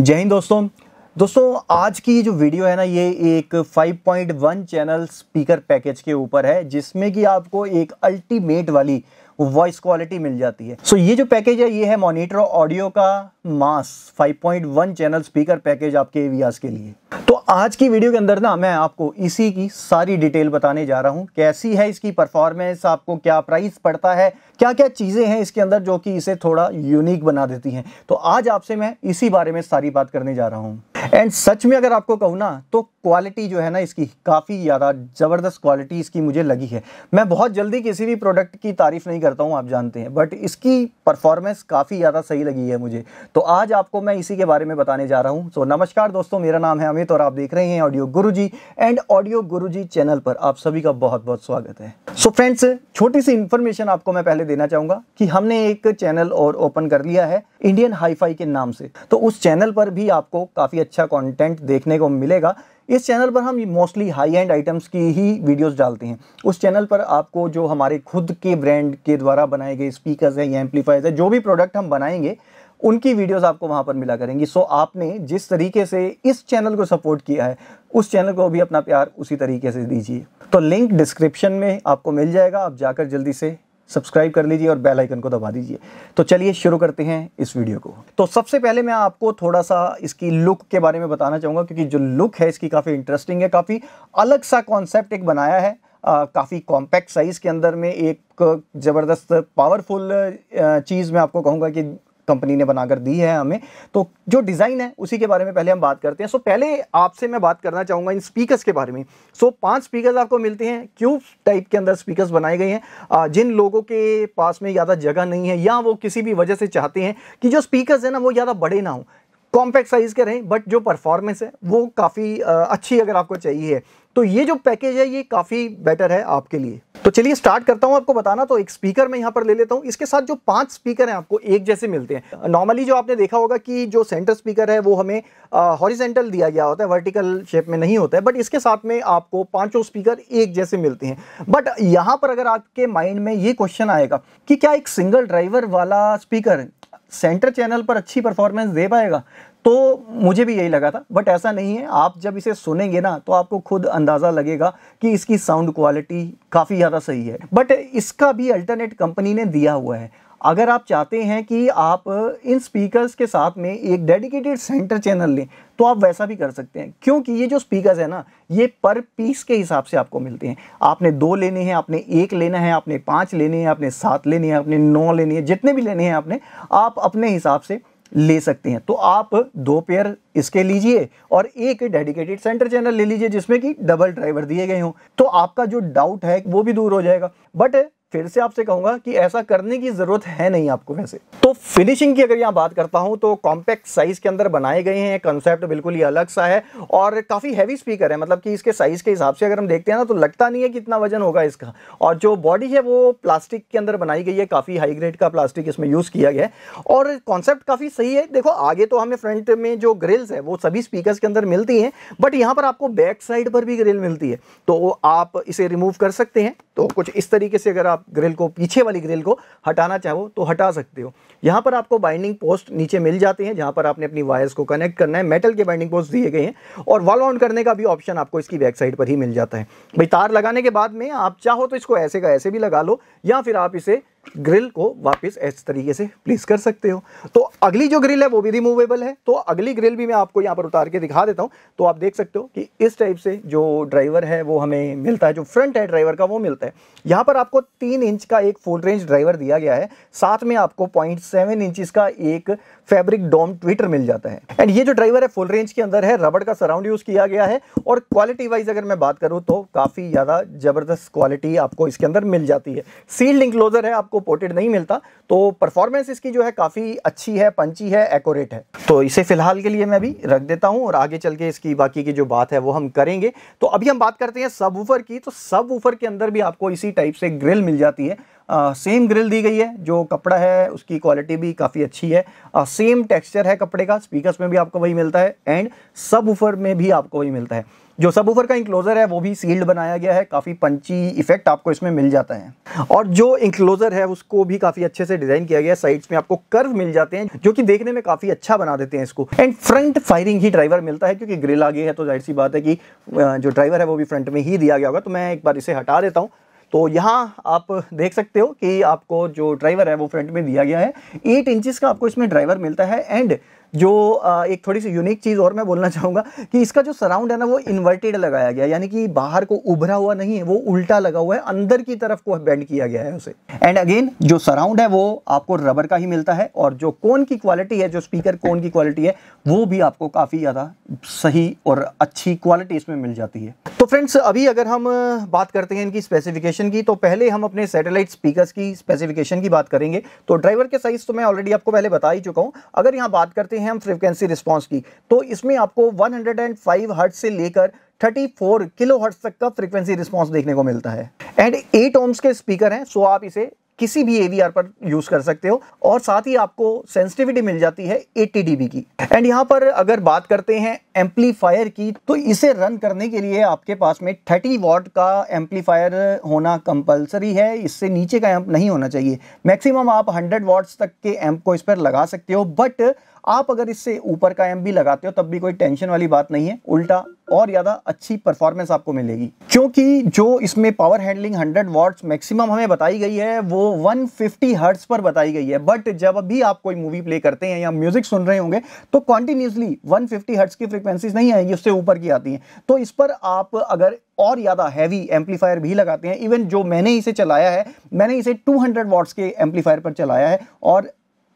जय हिंद दोस्तों दोस्तों आज की जो वीडियो है ना ये एक 5.1 चैनल स्पीकर पैकेज के ऊपर है जिसमें कि आपको एक अल्टीमेट वाली वॉइस क्वालिटी मिल जाती है सो so, ये जो पैकेज है ये है मोनिटर ऑडियो का मास 5.1 चैनल स्पीकर पैकेज आपके एवियास के लिए तो आज की वीडियो के अंदर ना मैं आपको इसी की सारी डिटेल बताने जा रहा हूँ कैसी है इसकी परफॉर्मेंस आपको क्या प्राइस पड़ता है क्या क्या चीज़ें हैं इसके अंदर जो कि इसे थोड़ा यूनिक बना देती हैं तो आज आपसे मैं इसी बारे में सारी बात करने जा रहा हूँ एंड सच में अगर आपको कहूँ ना तो क्वालिटी जो है ना इसकी काफ़ी ज़्यादा ज़बरदस्त क्वालिटी इसकी मुझे लगी है मैं बहुत जल्दी किसी भी प्रोडक्ट की तारीफ़ नहीं करता हूँ आप जानते हैं बट इसकी परफॉर्मेंस काफ़ी ज़्यादा सही लगी है मुझे तो आज आपको मैं इसी के बारे में बताने जा रहा हूँ सो so, नमस्कार दोस्तों मेरा नाम है अमित और आप देख रहे हैं ऑडियो गुरु एंड ऑडियो गुरु चैनल पर आप सभी का बहुत बहुत स्वागत है सो फ्रेंड्स छोटी सी इन्फॉर्मेशन आपको मैं पहले देना चाहूँगा कि हमने एक चैनल और ओपन कर लिया है इंडियन हाईफाई के नाम से तो उस चैनल पर भी आपको काफ़ी अच्छा कंटेंट देखने को मिलेगा इस चैनल पर हम मोस्टली हाई एंड आइटम्स की ही वीडियोस डालते हैं उस चैनल पर आपको जो हमारे खुद के ब्रांड के द्वारा बनाए गए स्पीकर्स हैं या एम्पलीफायर्स हैं जो भी प्रोडक्ट हम बनाएंगे उनकी वीडियोस आपको वहां पर मिला करेंगी सो आपने जिस तरीके से इस चैनल को सपोर्ट किया है उस चैनल को भी अपना प्यार उसी तरीके से दीजिए तो लिंक डिस्क्रिप्शन में आपको मिल जाएगा आप जाकर जल्दी से सब्सक्राइब कर लीजिए और बेल आइकन को दबा दीजिए तो चलिए शुरू करते हैं इस वीडियो को तो सबसे पहले मैं आपको थोड़ा सा इसकी लुक के बारे में बताना चाहूँगा क्योंकि जो लुक है इसकी काफ़ी इंटरेस्टिंग है काफ़ी अलग सा कॉन्सेप्ट एक बनाया है काफ़ी कॉम्पैक्ट साइज़ के अंदर में एक ज़बरदस्त पावरफुल चीज़ मैं आपको कहूँगा कि कंपनी ने बनाकर दी है हमें तो जो डिज़ाइन है उसी के बारे में पहले हम बात करते हैं सो पहले आपसे मैं बात करना चाहूँगा इन स्पीकर्स के बारे में सो पांच स्पीकर्स आपको मिलते हैं क्यूब टाइप के अंदर स्पीकर्स बनाए गए हैं जिन लोगों के पास में ज़्यादा जगह नहीं है या वो किसी भी वजह से चाहते हैं कि जो स्पीकर्स हैं ना वो ज़्यादा बड़े ना हों कॉम्पैक्ट साइज़ के रहें बट जो परफॉर्मेंस है वो काफ़ी अच्छी अगर आपको चाहिए तो ये जो पैकेज है ये काफ़ी बेटर है आपके लिए तो चलिए स्टार्ट करता हूँ आपको बताना तो एक स्पीकर मैं यहाँ पर ले लेता हूँ इसके साथ जो पांच स्पीकर हैं आपको एक जैसे मिलते हैं नॉर्मली जो आपने देखा होगा कि जो सेंटर स्पीकर है वो हमें हॉरिजेंटल दिया गया होता है वर्टिकल शेप में नहीं होता है बट इसके साथ में आपको पांचों स्पीकर एक जैसे मिलते हैं बट यहाँ पर अगर आपके माइंड में ये क्वेश्चन आएगा कि क्या एक सिंगल ड्राइवर वाला स्पीकर सेंटर चैनल पर अच्छी परफॉर्मेंस दे पाएगा तो मुझे भी यही लगा था बट ऐसा नहीं है आप जब इसे सुनेंगे ना तो आपको खुद अंदाज़ा लगेगा कि इसकी साउंड क्वालिटी काफ़ी ज़्यादा सही है बट इसका भी अल्टरनेट कंपनी ने दिया हुआ है अगर आप चाहते हैं कि आप इन स्पीकर्स के साथ में एक डेडिकेटेड सेंटर चैनल लें तो आप वैसा भी कर सकते हैं क्योंकि ये जो स्पीकर्स है ना ये पर पीस के हिसाब से आपको मिलते हैं आपने दो लेने हैं आपने एक लेना है आपने पाँच लेने हैं आपने सात लेने हैं आपने नौ लेने हैं जितने भी लेने हैं आपने आप अपने हिसाब से ले सकते हैं तो आप दो पेयर इसके लीजिए और एक डेडिकेटेड सेंटर चैनल ले लीजिए जिसमें कि डबल ड्राइवर दिए गए हों तो आपका जो डाउट है वो भी दूर हो जाएगा बट फिर से आपसे कहूंगा कि ऐसा करने की ज़रूरत है नहीं आपको वैसे तो फिनिशिंग की अगर यहां बात करता हूं तो कॉम्पैक्ट साइज़ के अंदर बनाए गए हैं कंसेप्ट बिल्कुल ही अलग सा है और काफ़ी हैवी स्पीकर है मतलब कि इसके साइज़ के हिसाब से अगर हम देखते हैं ना तो लगता नहीं है कि इतना वजन होगा इसका और जो बॉडी है वो प्लास्टिक के अंदर बनाई गई है काफ़ी हाई ग्रेड का प्लास्टिक इसमें यूज़ किया गया है और कॉन्सेप्ट काफ़ी सही है देखो आगे तो हमें फ्रंट में जो ग्रिल्स है वो सभी स्पीकर के अंदर मिलती है बट यहां पर आपको बैक साइड पर भी ग्रिल मिलती है तो आप इसे रिमूव कर सकते हैं तो कुछ इस तरीके से अगर आप ग्रिल को पीछे वाली ग्रिल को हटाना चाहो तो हटा सकते हो यहाँ पर आपको बाइंडिंग पोस्ट नीचे मिल जाते हैं जहाँ पर आपने अपनी वायर्स को कनेक्ट करना है मेटल के बाइंडिंग पोस्ट दिए गए हैं और वॉल ऑन करने का भी ऑप्शन आपको इसकी बैक साइड पर ही मिल जाता है भाई तार लगाने के बाद में आप चाहो तो इसको ऐसे का ऐसे भी लगा लो या फिर आप इसे ग्रिल को वापस इस तरीके से प्लेस कर सकते हो तो अगली जो ग्रिल है वो भी रिमूवेबल है तो अगली ग्रिल भी मैं आपको यहाँ पर उतार के दिखा देता हूँ तो आप देख सकते हो कि इस टाइप से जो ड्राइवर है वो हमें मिलता है जो फ्रंट है ड्राइवर का वो मिलता है यहाँ पर आपको तीन इंच का एक फुल रेंज ड्राइवर दिया गया है साथ में आपको पॉइंट सेवन का एक फैब्रिक डोम ट्विटर मिल जाता है एंड ये जो ड्राइवर है फुल रेंज के अंदर है रबड़ का सराउंड यूज़ किया गया है और क्वालिटी वाइज अगर मैं बात करूँ तो काफ़ी ज़्यादा ज़बरदस्त क्वालिटी आपको इसके अंदर मिल जाती है सील्ड इंक्लोजर है आपको आपको पोर्टेड नहीं मिलता तो परफॉर्मेंस इसकी जो है काफ़ी अच्छी है पंची है एकोरेट है तो इसे फ़िलहाल के लिए मैं अभी रख देता हूँ और आगे चल के इसकी बाकी की जो बात है वो हम करेंगे तो अभी हम बात करते हैं सब वूफर की तो सब वूफर के अंदर भी आपको इसी टाइप से ग्रिल मिल जाती है सेम ग्रिल दी गई है जो कपड़ा है उसकी क्वालिटी भी काफ़ी अच्छी है सेम टेक्सचर है कपड़े का स्पीकर्स में भी आपको वही मिलता है एंड सब वूफर में भी आपको वही मिलता है जो सब ऊपर का इंक्लोज़र है वो भी सील्ड बनाया गया है काफ़ी पंची इफेक्ट आपको इसमें मिल जाता है और जो इंक्लोज़र है उसको भी काफ़ी अच्छे से डिज़ाइन किया गया है साइड्स में आपको कर्व मिल जाते हैं जो कि देखने में काफ़ी अच्छा बना देते हैं इसको एंड फ्रंट फायरिंग ही ड्राइवर मिलता है क्योंकि ग्रिल आगे है तो जाहिर सी बात है कि जो ड्राइवर है वो भी फ्रंट में ही दिया गया होगा तो मैं एक बार इसे हटा देता हूँ तो यहाँ आप देख सकते हो कि आपको जो ड्राइवर है वो फ्रंट में दिया गया है एट इंचज़ का आपको इसमें ड्राइवर मिलता है एंड जो एक थोड़ी सी यूनिक चीज़ और मैं बोलना चाहूँगा कि इसका जो सराउंड है ना वो इन्वर्टेड लगाया गया यानी कि बाहर को उभरा हुआ नहीं है वो उल्टा लगा हुआ है अंदर की तरफ को बैंड किया गया है उसे एंड अगेन जो सराउंड है वो आपको रबर का ही मिलता है और जो कौन की क्वालिटी है जो स्पीकर कौन की क्वालिटी है वो भी आपको काफ़ी ज़्यादा सही और अच्छी क्वालिटी इसमें मिल जाती है तो फ्रेंड्स अभी अगर हम बात करते हैं इनकी स्पेसिफिकेशन की तो पहले हम अपने सैटेलाइट स्पीकर्स की स्पेसिफिकेशन की बात करेंगे तो ड्राइवर के साइज़ तो मैं ऑलरेडी आपको पहले बता ही चुका हूँ अगर यहाँ बात करते हैं हैं हम फ्रिक्वेंसी रिस्पॉन्स की तो इसमें आपको 105 हर्ट से लेकर 34 किलो हर्ट तक का फ्रिक्वेंसी रिस्पॉन्स देखने को मिलता है एंड 8 ओम्स के स्पीकर हैं सो आप इसे किसी भी एवीआर पर यूज कर सकते हो और साथ ही आपको सेंसिटिविटी मिल जाती है 80 डीबी की एंड यहां पर अगर बात करते हैं एम्पलीफायर की तो इसे रन करने के लिए आपके पास में 30 वॉट का एम्पलीफायर होना कंपलसरी है इससे नीचे का एम्प नहीं होना चाहिए मैक्सिमम आप 100 वॉट्स तक के एम्प को इस पर लगा सकते हो बट आप अगर इससे ऊपर का एम्प भी लगाते हो तब भी कोई टेंशन वाली बात नहीं है उल्टा और ज़्यादा अच्छी परफॉर्मेंस आपको मिलेगी क्योंकि जो इसमें पावर हैंडलिंग 100 वॉट्स मैक्सिमम हमें बताई गई है वो 150 फिफ्टी हर्ट्स पर बताई गई है बट जब भी आप कोई मूवी प्ले करते हैं या म्यूज़िक सुन रहे होंगे तो कॉन्टीन्यूसली 150 फिफ्टी हर्ट्स की फ्रिक्वेंसीज नहीं आएगी उससे ऊपर की आती हैं तो इस पर आप अगर और ज़्यादा हैवी एम्पलीफायर भी लगाते हैं इवन जो मैंने इसे चलाया है मैंने इसे टू हंड्रेड के एम्पलीफायर पर चलाया है और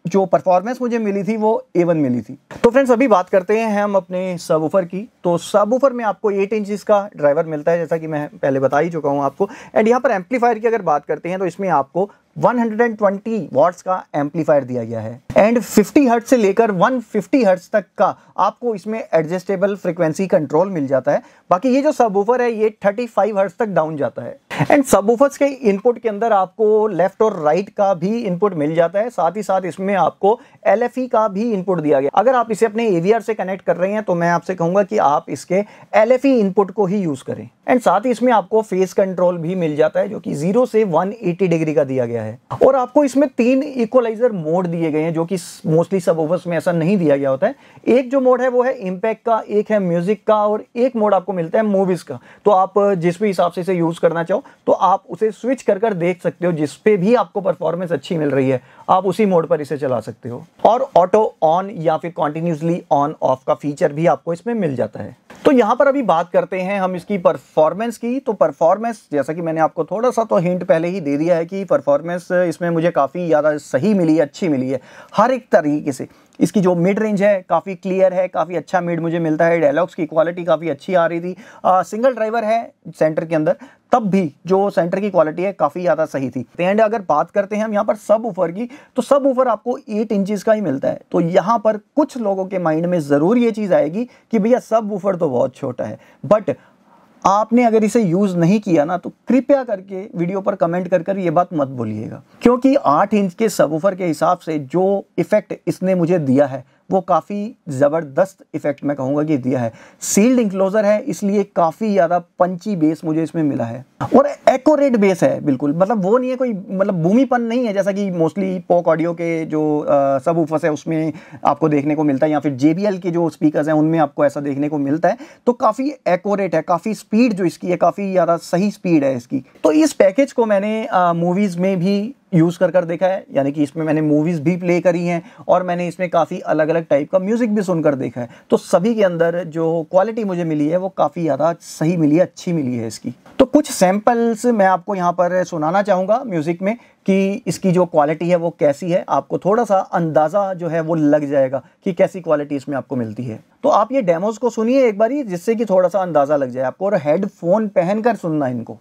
जो परफॉर्मेंस मुझे मिली थी वो ए वन मिली थी तो फ्रेंड्स अभी बात करते हैं हम अपने सब ऊफर की तो सब ऊफर में आपको एट इंचज़ का ड्राइवर मिलता है जैसा कि मैं पहले बता ही चुका हूँ आपको एंड यहाँ पर एम्पलीफायर की अगर बात करते हैं तो इसमें आपको 120 वॉट्स का एम्पलीफायर दिया गया है एंड 50 हर्ट से लेकर 150 हर्ट्स तक का आपको इसमें एडजस्टेबल फ्रिक्वेंसी कंट्रोल मिल जाता है बाकी ये जो सबवूफर है ये 35 हर्ट्स तक डाउन जाता है एंड सबवूफर्स के इनपुट के अंदर आपको लेफ्ट और राइट right का भी इनपुट मिल जाता है साथ ही साथ इसमें आपको एल e का भी इनपुट दिया गया अगर आप इसे अपने एवीआर से कनेक्ट कर रहे हैं तो मैं आपसे कहूंगा कि आप इसके एल इनपुट e को ही यूज़ करें एंड साथ ही इसमें आपको फेस कंट्रोल भी मिल जाता है जो कि जीरो से वन डिग्री का दिया गया है है और आपको इसमें तीन इक्वलाइजर मोड दिए गए हैं जो कि मोस्टली सब ओवर्स में ऐसा नहीं दिया गया होता है एक जो मोड है वो है इम्पैक्ट का एक है म्यूजिक का और एक मोड आपको मिलता है मूवीज का तो आप जिस भी हिसाब से इसे यूज करना चाहो तो आप उसे स्विच कर कर देख सकते हो जिस पे भी आपको परफॉर्मेंस अच्छी मिल रही है आप उसी मोड पर इसे चला सकते हो और ऑटो ऑन या फिर कॉन्टिन्यूसली ऑन ऑफ का फीचर भी आपको इसमें मिल जाता है तो यहाँ पर अभी बात करते हैं हम इसकी परफॉर्मेंस की तो परफॉर्मेंस जैसा कि मैंने आपको थोड़ा सा तो हिंट पहले ही दे दिया है कि परफॉर्मेंस इसमें मुझे काफ़ी ज़्यादा सही मिली है अच्छी मिली है हर एक तरीके से इसकी जो मिड रेंज है काफ़ी क्लियर है काफ़ी अच्छा मिड मुझे मिलता है डायलॉग्स की क्वालिटी काफ़ी अच्छी आ रही थी आ, सिंगल ड्राइवर है सेंटर के अंदर तब भी जो सेंटर की क्वालिटी है काफ़ी ज़्यादा सही थी एंड अगर बात करते हैं हम यहाँ पर सब ऊफर की तो सब ऊफर आपको एट इंचज़ का ही मिलता है तो यहाँ पर कुछ लोगों के माइंड में ज़रूर ये चीज़ आएगी कि भैया सब ऊफर तो बहुत छोटा है बट आपने अगर इसे यूज़ नहीं किया ना तो कृपया करके वीडियो पर कमेंट कर कर ये बात मत बोलिएगा क्योंकि आठ इंच के सबूफर के हिसाब से जो इफ़ेक्ट इसने मुझे दिया है वो काफ़ी ज़बरदस्त इफ़ेक्ट मैं कहूँगा कि दिया है सील्ड इंक्लोज़र है इसलिए काफ़ी ज़्यादा पंची बेस मुझे इसमें मिला है और एकोरेट बेस है बिल्कुल मतलब वो नहीं है कोई मतलब भूमिपन नहीं है जैसा कि मोस्टली पोक ऑडियो के जो सब ऊफस है उसमें आपको देखने को मिलता है या फिर जे के जो स्पीकर्स हैं उनमें आपको ऐसा देखने को मिलता है तो काफ़ी एकोरेट है काफ़ी स्पीड जो इसकी है काफ़ी ज़्यादा सही स्पीड है इसकी तो इस पैकेज को मैंने मूवीज़ में भी यूज़ कर कर देखा है यानी कि इसमें मैंने मूवीज़ भी प्ले करी हैं और मैंने इसमें काफ़ी अलग अलग टाइप का म्यूज़िक भी सुनकर देखा है तो सभी के अंदर जो क्वालिटी मुझे मिली है वो काफ़ी ज़्यादा सही मिली है अच्छी मिली है इसकी तो कुछ सैम्पल्स मैं आपको यहाँ पर सुनाना चाहूँगा म्यूज़िक में कि इसकी जो क्वालिटी है वो कैसी है आपको थोड़ा सा अंदाज़ा जो है वो लग जाएगा कि कैसी क्वालिटी इसमें आपको मिलती है तो आप ये डेमोज़ को सुनिए एक ही जिससे कि थोड़ा सा अंदाज़ा लग जाए आपको और हेडफोन पहन सुनना इनको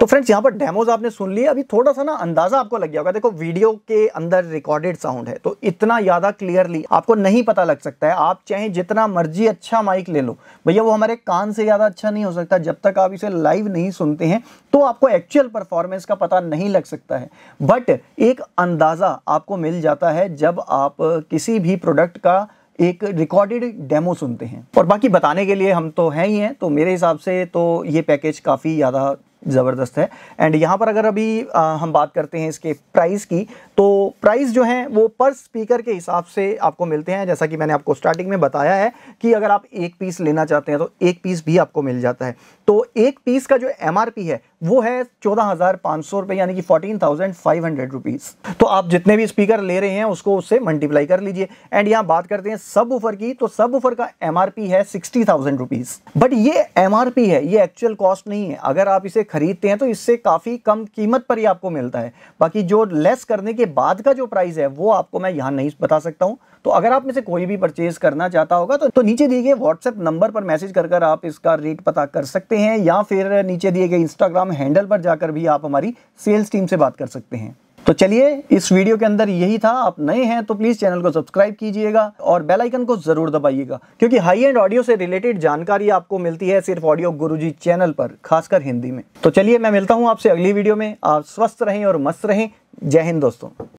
तो फ्रेंड्स यहाँ पर डेमोज आपने सुन लिया अभी थोड़ा सा ना अंदाजा आपको लग गया होगा देखो वीडियो के अंदर रिकॉर्डेड साउंड है तो इतना ज़्यादा क्लियरली आपको नहीं पता लग सकता है आप चाहे जितना मर्जी अच्छा माइक ले लो भैया वो हमारे कान से ज़्यादा अच्छा नहीं हो सकता जब तक आप इसे लाइव नहीं सुनते हैं तो आपको एक्चुअल परफॉर्मेंस का पता नहीं लग सकता है बट एक अंदाज़ा आपको मिल जाता है जब आप किसी भी प्रोडक्ट का एक रिकॉर्डेड डेमो सुनते हैं और बाकी बताने के लिए हम तो हैं ही हैं तो मेरे हिसाब से तो ये पैकेज काफ़ी ज़्यादा ज़बरदस्त है एंड यहाँ पर अगर अभी आ, हम बात करते हैं इसके प्राइस की तो प्राइस जो है वो पर स्पीकर के हिसाब से आपको मिलते हैं जैसा कि मैंने आपको स्टार्टिंग में बताया है कि अगर आप एक पीस लेना चाहते हैं तो एक पीस भी आपको मिल जाता है तो एक पीस का जो एम है वो है चौदह हज़ार पांच सौ रुपए यानी कि fourteen thousand five hundred rupees तो आप जितने भी स्पीकर ले रहे हैं उसको उससे मल्टीप्लाई कर लीजिए एंड यहां बात करते हैं सब ऊफर की तो सब ऊफर का एम है सिक्सटी थाउजेंड रुपीज़ बट ये एम है ये एक्चुअल कॉस्ट नहीं है अगर आप इसे खरीदते हैं तो इससे काफ़ी कम कीमत पर ही आपको मिलता है बाकी जो लेस करने के बाद का जो प्राइस है वो आपको मैं यहां नहीं बता सकता हूं तो अगर आप में से कोई भी परचेज करना चाहता होगा तो, तो नीचे दिए गए व्हाट्सएप नंबर पर मैसेज कर आप इसका रेट पता कर सकते हैं हैं या फिर नीचे दिए गए इंस्टाग्राम हैंडल पर जाकर भी आप हमारी सेल्स टीम से बात कर सकते हैं तो चलिए इस वीडियो के अंदर यही था आप नए हैं तो प्लीज़ चैनल को सब्सक्राइब कीजिएगा और बेल आइकन को ज़रूर दबाइएगा क्योंकि हाई एंड ऑडियो से रिलेटेड जानकारी आपको मिलती है सिर्फ ऑडियो गुरुजी चैनल पर खासकर हिंदी में तो चलिए मैं मिलता हूं आपसे अगली वीडियो में आप स्वस्थ रहें और मस्त रहें जय हिंद दोस्तों